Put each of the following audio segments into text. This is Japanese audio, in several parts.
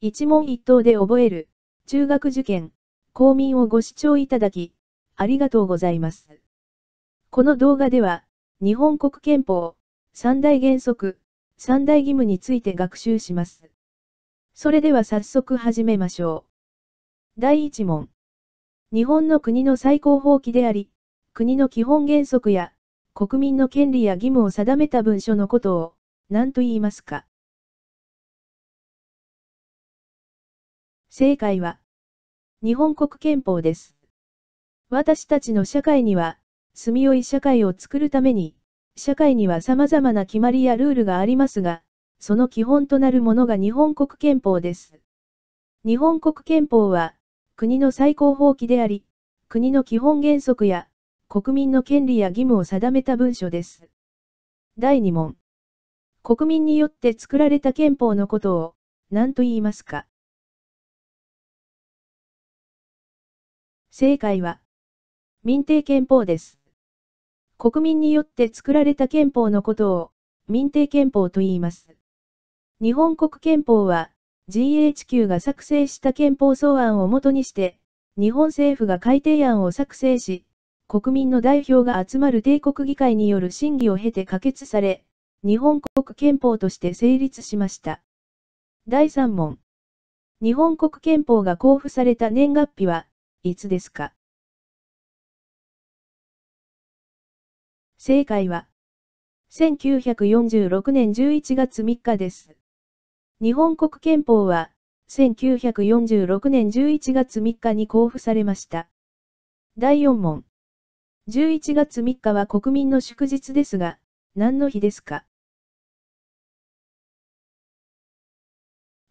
一問一答で覚える、中学受験、公民をご視聴いただき、ありがとうございます。この動画では、日本国憲法、三大原則、三大義務について学習します。それでは早速始めましょう。第1問。日本の国の最高法規であり、国の基本原則や、国民の権利や義務を定めた文書のことを、何と言いますか正解は、日本国憲法です。私たちの社会には、住みよい社会を作るために、社会には様々な決まりやルールがありますが、その基本となるものが日本国憲法です。日本国憲法は、国の最高法規であり、国の基本原則や、国民の権利や義務を定めた文書です。第2問。国民によって作られた憲法のことを、何と言いますか正解は、民定憲法です。国民によって作られた憲法のことを、民定憲法と言います。日本国憲法は、GHQ が作成した憲法草案をもとにして、日本政府が改定案を作成し、国民の代表が集まる帝国議会による審議を経て可決され、日本国憲法として成立しました。第3問。日本国憲法が公布された年月日は、いつですか正解は、1946年11月3日です。日本国憲法は、1946年11月3日に交付されました。第4問。11月3日は国民の祝日ですが、何の日ですか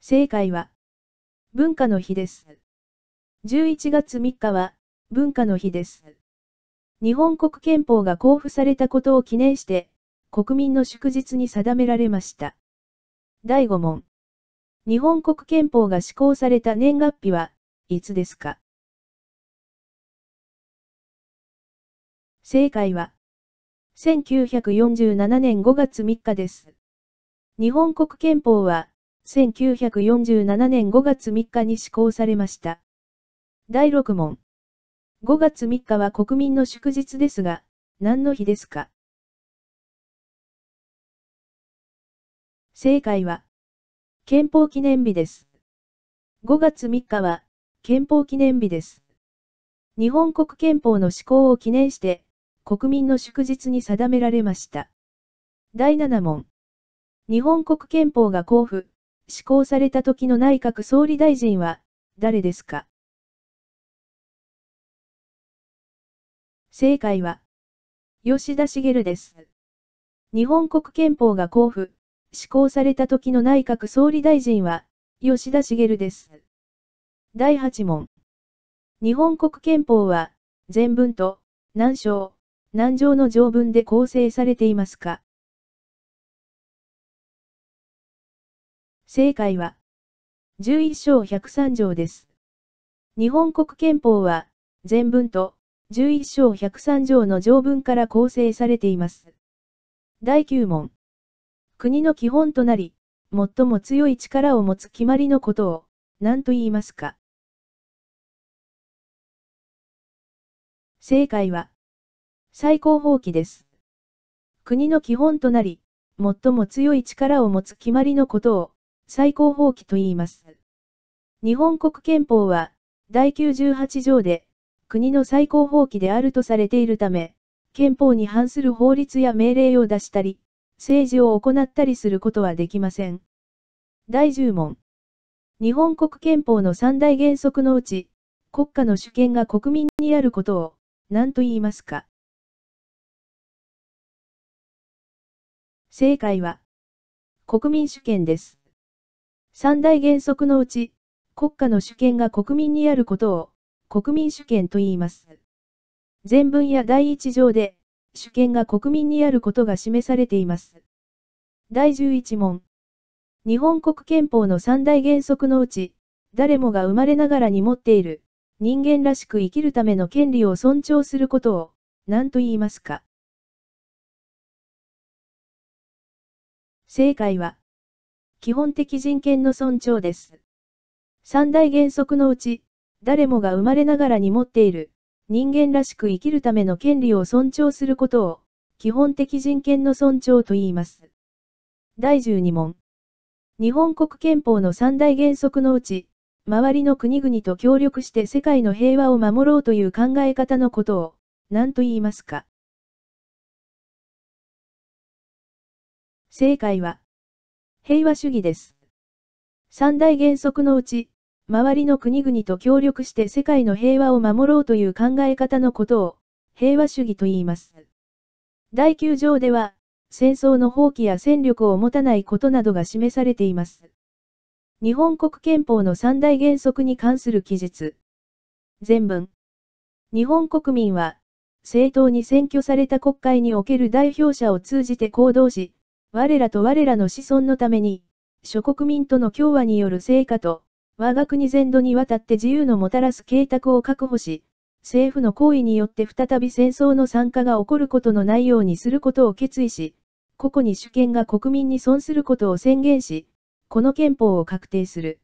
正解は、文化の日です。11月3日は、文化の日です。日本国憲法が公布されたことを記念して、国民の祝日に定められました。第5問。日本国憲法が施行された年月日は、いつですか正解は、1947年5月3日です。日本国憲法は、1947年5月3日に施行されました。第6問。5月3日は国民の祝日ですが、何の日ですか正解は、憲法記念日です。5月3日は、憲法記念日です。日本国憲法の施行を記念して、国民の祝日に定められました。第7問。日本国憲法が交付、施行された時の内閣総理大臣は、誰ですか正解は、吉田茂です。日本国憲法が交付、施行された時の内閣総理大臣は、吉田茂です。第8問。日本国憲法は、全文と、何章、何条の条文で構成されていますか正解は、11章103条です。日本国憲法は、全文と、11章103条の条文から構成されています。第9問。国の基本となり、最も強い力を持つ決まりのことを、何と言いますか正解は、最高法規です。国の基本となり、最も強い力を持つ決まりのことを、最高法規と言います。日本国憲法は、第98条で、国の最高法規であるとされているため、憲法に反する法律や命令を出したり、政治を行ったりすることはできません。第10問。日本国憲法の三大原則のうち、国家の主権が国民にあることを、何と言いますか正解は、国民主権です。三大原則のうち、国家の主権が国民にあることを、国民主権と言います。全文や第一条で、主権が国民にあることが示されています。第十一問。日本国憲法の三大原則のうち、誰もが生まれながらに持っている、人間らしく生きるための権利を尊重することを、何と言いますか正解は、基本的人権の尊重です。三大原則のうち、誰もが生まれながらに持っている、人間らしく生きるための権利を尊重することを、基本的人権の尊重と言います。第12問。日本国憲法の三大原則のうち、周りの国々と協力して世界の平和を守ろうという考え方のことを、何と言いますか正解は、平和主義です。三大原則のうち、周りの国々と協力して世界の平和を守ろうという考え方のことを、平和主義と言います。第9条では、戦争の放棄や戦力を持たないことなどが示されています。日本国憲法の三大原則に関する記述。全文。日本国民は、政党に選挙された国会における代表者を通じて行動し、我らと我らの子孫のために、諸国民との共和による成果と、我が国全土にわたって自由のもたらす計画を確保し、政府の行為によって再び戦争の参加が起こることのないようにすることを決意し、個々に主権が国民に損することを宣言し、この憲法を確定する。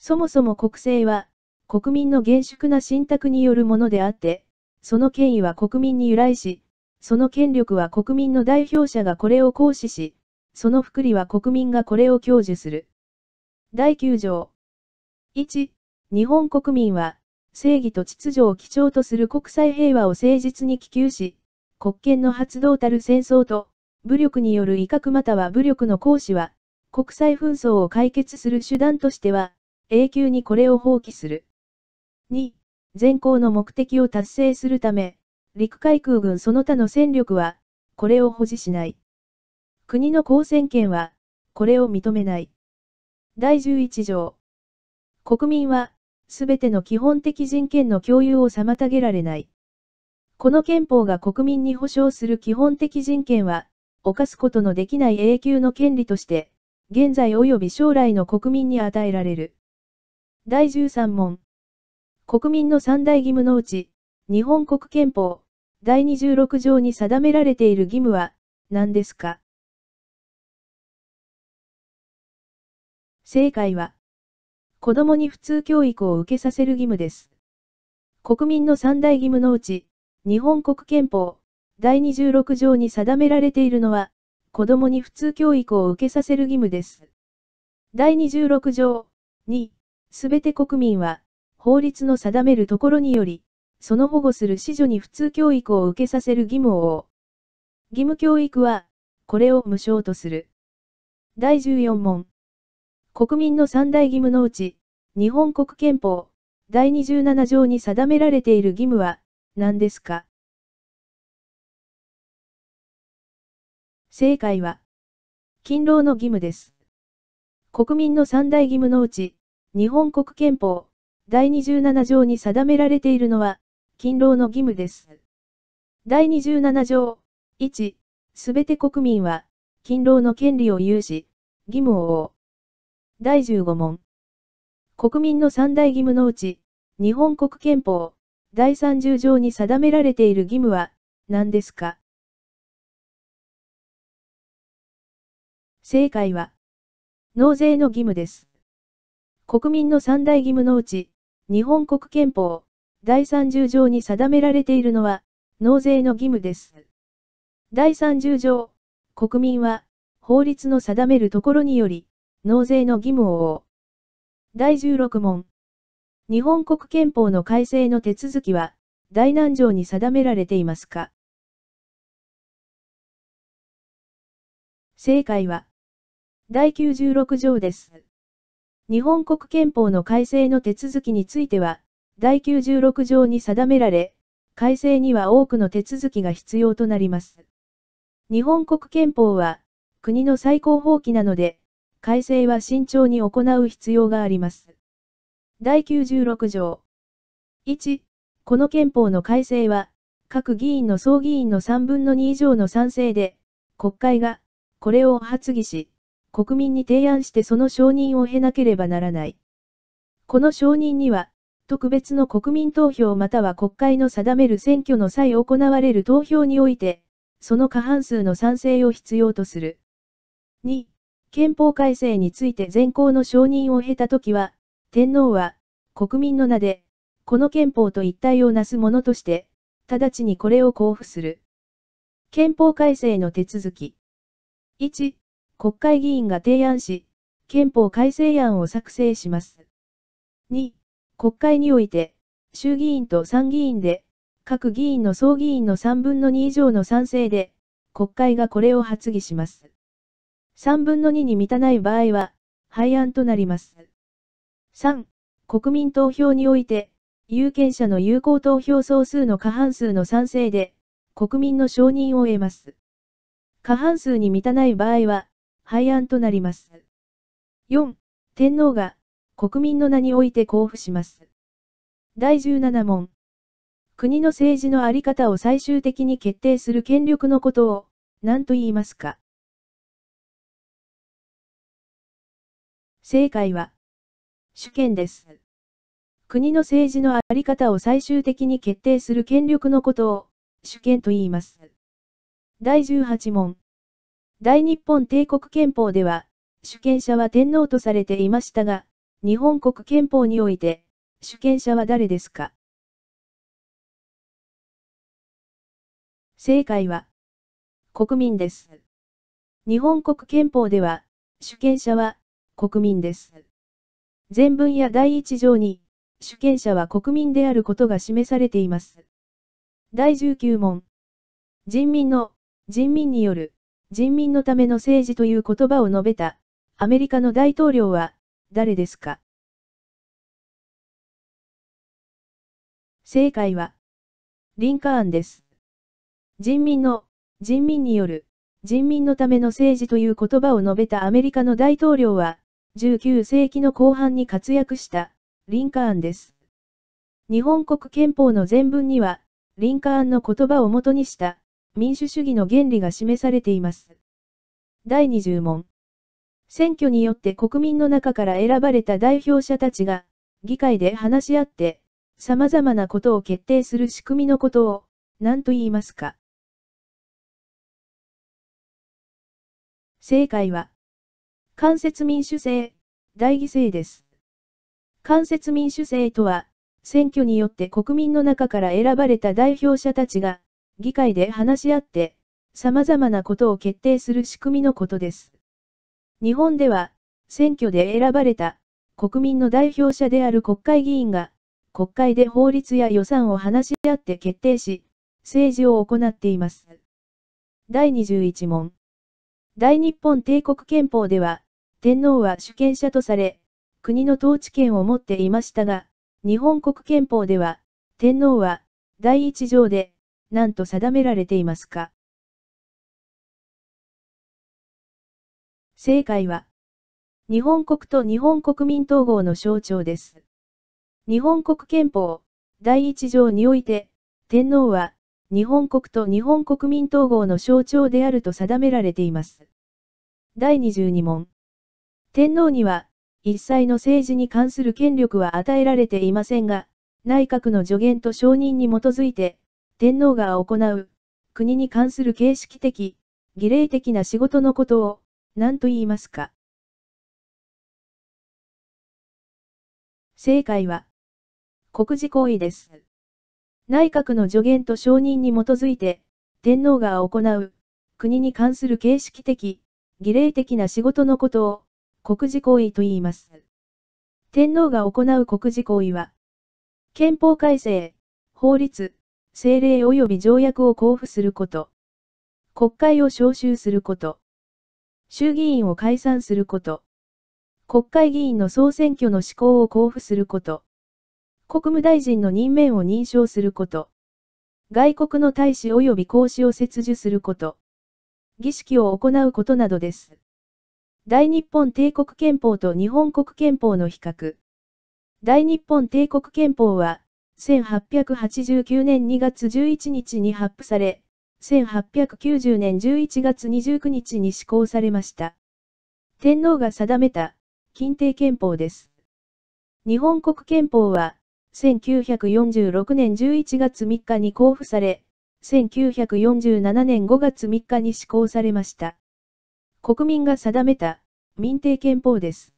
そもそも国政は、国民の厳粛な信託によるものであって、その権威は国民に由来し、その権力は国民の代表者がこれを行使し、その福利は国民がこれを享受する。第9条。1、日本国民は、正義と秩序を基調とする国際平和を誠実に希求し、国権の発動たる戦争と、武力による威嚇または武力の行使は、国際紛争を解決する手段としては、永久にこれを放棄する。2、全項の目的を達成するため、陸海空軍その他の戦力は、これを保持しない。国の交戦権は、これを認めない。第11条。国民は、すべての基本的人権の共有を妨げられない。この憲法が国民に保障する基本的人権は、犯すことのできない永久の権利として、現在及び将来の国民に与えられる。第13問。国民の三大義務のうち、日本国憲法、第26条に定められている義務は、何ですか正解は、子供に普通教育を受けさせる義務です。国民の三大義務のうち、日本国憲法、第26条に定められているのは、子供に普通教育を受けさせる義務です。第26条2、すべて国民は、法律の定めるところにより、その保護する子女に普通教育を受けさせる義務を負う。義務教育は、これを無償とする。第14問、国民の三大義務のうち、日本国憲法、第27条に定められている義務は、何ですか正解は、勤労の義務です。国民の三大義務のうち、日本国憲法、第27条に定められているのは、勤労の義務です。第27条、1、すべて国民は、勤労の権利を有し、義務を負う。第15問。国民の三大義務のうち、日本国憲法、第30条に定められている義務は、何ですか正解は、納税の義務です。国民の三大義務のうち、日本国憲法、第30条に定められているのは、納税の義務です。第30条、国民は、法律の定めるところにより、納税の義務を第16問。日本国憲法の改正の手続きは、大難条に定められていますか正解は、第96条です。日本国憲法の改正の手続きについては、第96条に定められ、改正には多くの手続きが必要となります。日本国憲法は、国の最高法規なので、改正は慎重に行う必要があります。第96条。1、この憲法の改正は、各議員の総議員の3分の2以上の賛成で、国会が、これを発議し、国民に提案してその承認を得なければならない。この承認には、特別の国民投票または国会の定める選挙の際行われる投票において、その過半数の賛成を必要とする。2、憲法改正について全校の承認を経た時は、天皇は、国民の名で、この憲法と一体をなすものとして、直ちにこれを交付する。憲法改正の手続き。1、国会議員が提案し、憲法改正案を作成します。2、国会において、衆議院と参議院で、各議員の総議員の3分の2以上の賛成で、国会がこれを発議します。3分の2に満たない場合は、廃案となります。3、国民投票において、有権者の有効投票総数の過半数の賛成で、国民の承認を得ます。過半数に満たない場合は、廃案となります。4、天皇が、国民の名において交付します。第17問。国の政治のあり方を最終的に決定する権力のことを、何と言いますか正解は、主権です。国の政治のあり方を最終的に決定する権力のことを、主権と言います。第18問。大日本帝国憲法では、主権者は天皇とされていましたが、日本国憲法において、主権者は誰ですか正解は、国民です。日本国憲法では、主権者は、国民です。全文や第1条に、主権者は国民であることが示されています。第19問。人民の、人民による、人民のための政治という言葉を述べた、アメリカの大統領は、誰ですか正解は、リンカーンです。人民の、人民による、人民のための政治という言葉を述べたアメリカの大統領は、19世紀の後半に活躍したリンカーンです。日本国憲法の全文には、リンカーンの言葉をもとにした民主主義の原理が示されています。第20問。選挙によって国民の中から選ばれた代表者たちが、議会で話し合って、様々なことを決定する仕組みのことを、何と言いますか正解は、間接民主制、大犠牲です。間接民主制とは、選挙によって国民の中から選ばれた代表者たちが、議会で話し合って、様々なことを決定する仕組みのことです。日本では、選挙で選ばれた、国民の代表者である国会議員が、国会で法律や予算を話し合って決定し、政治を行っています。第21問。大日本帝国憲法では、天皇は主権者とされ、国の統治権を持っていましたが、日本国憲法では、天皇は、第一条で、何と定められていますか正解は、日本国と日本国民統合の象徴です。日本国憲法、第一条において、天皇は、日本国と日本国民統合の象徴であると定められています。第22問。天皇には、一切の政治に関する権力は与えられていませんが、内閣の助言と承認に基づいて、天皇が行う、国に関する形式的、儀礼的な仕事のことを、何と言いますか。正解は、国事行為です。内閣の助言と承認に基づいて、天皇が行う、国に関する形式的、儀礼的な仕事のことを、国事行為と言います。天皇が行う国事行為は、憲法改正、法律、政令及び条約を交付すること、国会を召集すること、衆議院を解散すること、国会議員の総選挙の施行を交付すること、国務大臣の任免を認証すること、外国の大使及び公使を切受すること、儀式を行うことなどです。大日本帝国憲法と日本国憲法の比較。大日本帝国憲法は、1889年2月11日に発布され、1890年11月29日に施行されました。天皇が定めた、近帝憲法です。日本国憲法は、1946年11月3日に公布され、1947年5月3日に施行されました。国民が定めた民定憲法です。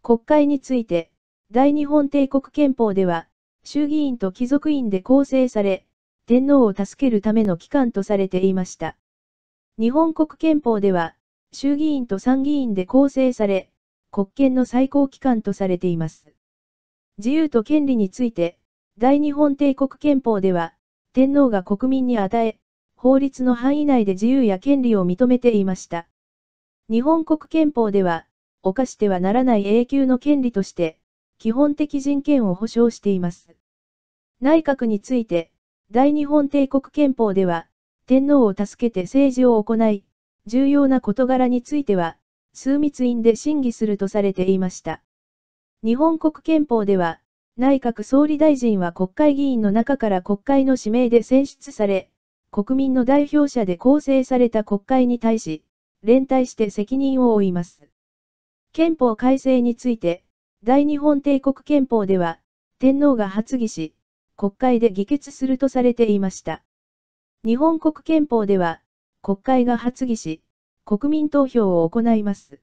国会について、大日本帝国憲法では、衆議院と貴族院で構成され、天皇を助けるための機関とされていました。日本国憲法では、衆議院と参議院で構成され、国権の最高機関とされています。自由と権利について、大日本帝国憲法では、天皇が国民に与え、法律の範囲内で自由や権利を認めていました。日本国憲法では、犯してはならない永久の権利として、基本的人権を保障しています。内閣について、大日本帝国憲法では、天皇を助けて政治を行い、重要な事柄については、枢密院で審議するとされていました。日本国憲法では、内閣総理大臣は国会議員の中から国会の指名で選出され、国民の代表者で構成された国会に対し、連帯して責任を負います。憲法改正について、大日本帝国憲法では、天皇が発議し、国会で議決するとされていました。日本国憲法では、国会が発議し、国民投票を行います。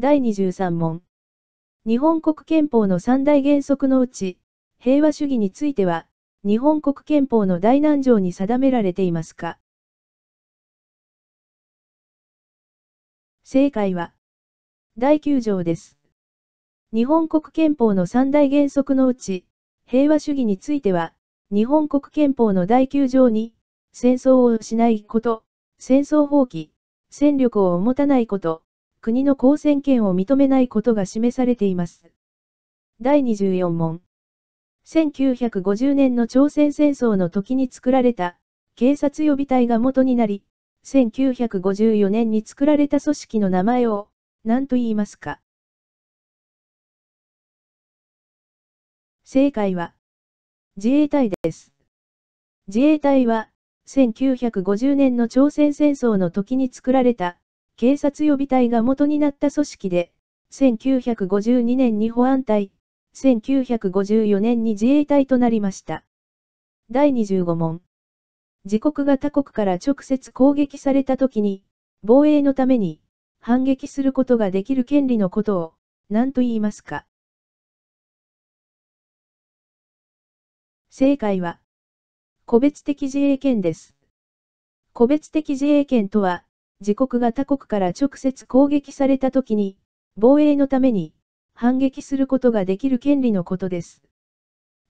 第23問。日本国憲法の三大原則のうち、平和主義については、日本国憲法の大何条に定められていますか正解は、第9条です。日本国憲法の三大原則のうち、平和主義については、日本国憲法の第9条に、戦争をしないこと、戦争放棄、戦力を持たないこと、国の公選権を認めないことが示されています。第24問。1950年の朝鮮戦争の時に作られた、警察予備隊が元になり、1954年に作られた組織の名前を、何と言いますか正解は、自衛隊です。自衛隊は、1950年の朝鮮戦争の時に作られた、警察予備隊が元になった組織で、1952年に保安隊、1954年に自衛隊となりました。第25問。自国が他国から直接攻撃された時に、防衛のために、反撃することができる権利のことを、何と言いますか。正解は、個別的自衛権です。個別的自衛権とは、自国が他国から直接攻撃された時に、防衛のために、反撃することができる権利のことです。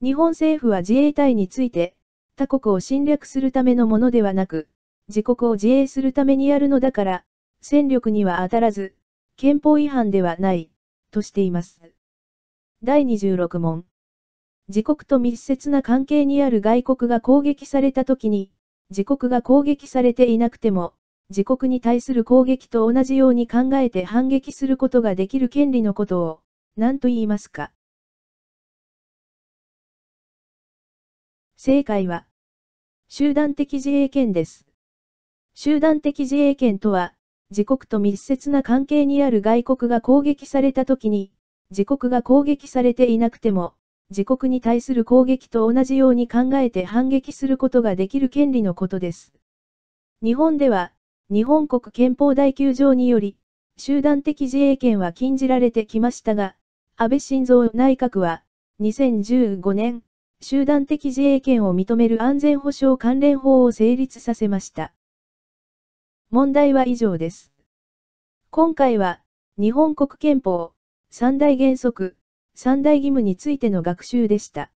日本政府は自衛隊について、他国を侵略するためのものではなく、自国を自衛するためにやるのだから、戦力には当たらず、憲法違反ではない、としています。第26問。自国と密接な関係にある外国が攻撃された時に、自国が攻撃されていなくても、自国に対する攻撃と同じように考えて反撃することができる権利のことを、何と言いますか正解は、集団的自衛権です。集団的自衛権とは、自国と密接な関係にある外国が攻撃された時に、自国が攻撃されていなくても、自国に対する攻撃と同じように考えて反撃することができる権利のことです。日本では、日本国憲法第9条により、集団的自衛権は禁じられてきましたが、安倍晋三内閣は、2015年、集団的自衛権を認める安全保障関連法を成立させました。問題は以上です。今回は、日本国憲法、三大原則、三大義務についての学習でした。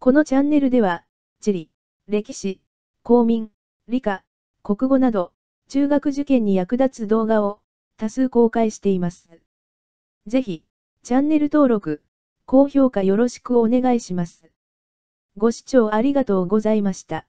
このチャンネルでは、地理、歴史、公民、理科、国語など、中学受験に役立つ動画を多数公開しています。ぜひ、チャンネル登録、高評価よろしくお願いします。ご視聴ありがとうございました。